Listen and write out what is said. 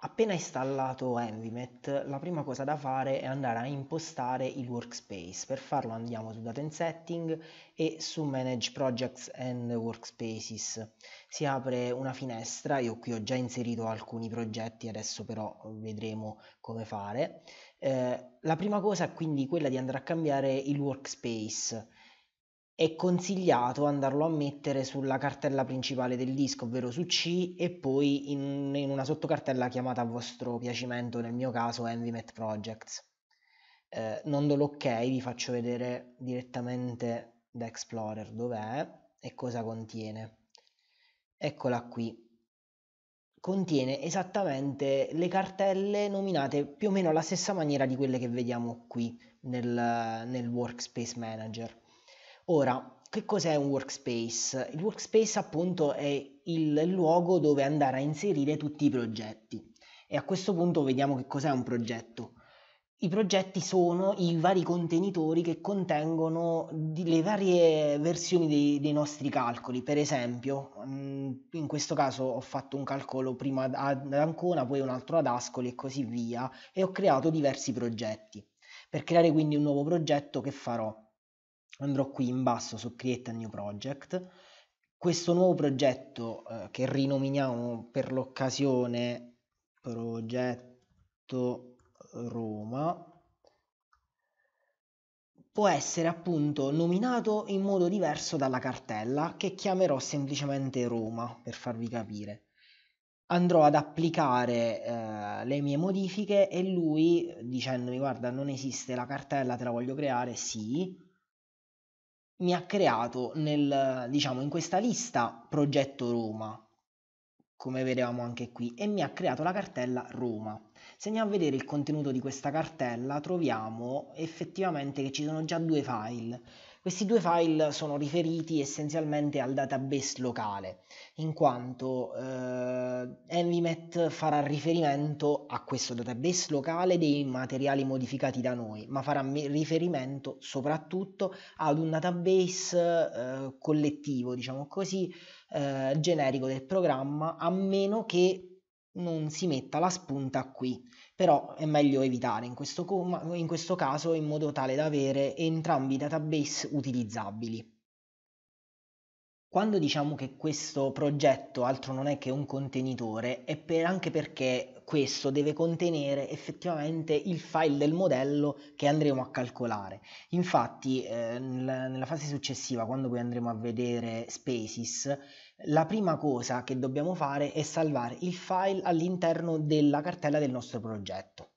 Appena installato Envimet, la prima cosa da fare è andare a impostare il workspace. Per farlo andiamo su Data and Setting e su Manage Projects and Workspaces. Si apre una finestra, io qui ho già inserito alcuni progetti, adesso però vedremo come fare. Eh, la prima cosa è quindi quella di andare a cambiare il workspace è consigliato andarlo a mettere sulla cartella principale del disco, ovvero su C, e poi in, in una sottocartella chiamata a vostro piacimento, nel mio caso Envimet Projects. Eh, non do l'ok, vi faccio vedere direttamente da Explorer dov'è e cosa contiene. Eccola qui. Contiene esattamente le cartelle nominate più o meno alla stessa maniera di quelle che vediamo qui nel, nel Workspace Manager Ora, che cos'è un workspace? Il workspace appunto è il luogo dove andare a inserire tutti i progetti. E a questo punto vediamo che cos'è un progetto. I progetti sono i vari contenitori che contengono le varie versioni dei, dei, nostri calcoli. Per esempio, mm, in questo caso ho fatto un calcolo prima ad Ancona, poi un altro ad Ascoli e così via, e ho creato diversi progetti. Per creare quindi un nuovo progetto che farò? andrò qui in basso su Create a New Project. Questo nuovo progetto eh, che rinominiamo per l'occasione Progetto Roma può essere appunto nominato in modo diverso dalla cartella che chiamerò semplicemente Roma per farvi capire andrò ad applicare eh, le mie modifiche e lui dicendomi guarda non esiste la cartella te la voglio creare sì mi ha creato nel, diciamo, in questa lista progetto Roma, come vedevamo anche qui, e mi ha creato la cartella Roma. Se andiamo a vedere il contenuto di questa cartella troviamo effettivamente che ci sono già due file. Questi due file sono riferiti essenzialmente al database locale, in quanto eh, Envimet farà riferimento a questo database locale dei materiali modificati da noi, ma farà riferimento soprattutto ad un database eh, collettivo, diciamo così, eh, generico del programma, a meno che non si metta la spunta qui, però è meglio evitare in questo, in questo caso in modo tale da avere entrambi i database utilizzabili. Quando diciamo che questo progetto altro non è che un contenitore, è per anche perché questo deve contenere effettivamente il file del modello che andremo a calcolare. Infatti eh, nella fase successiva, quando poi andremo a vedere Spaces, la prima cosa che dobbiamo fare è salvare il file all'interno della cartella del nostro progetto.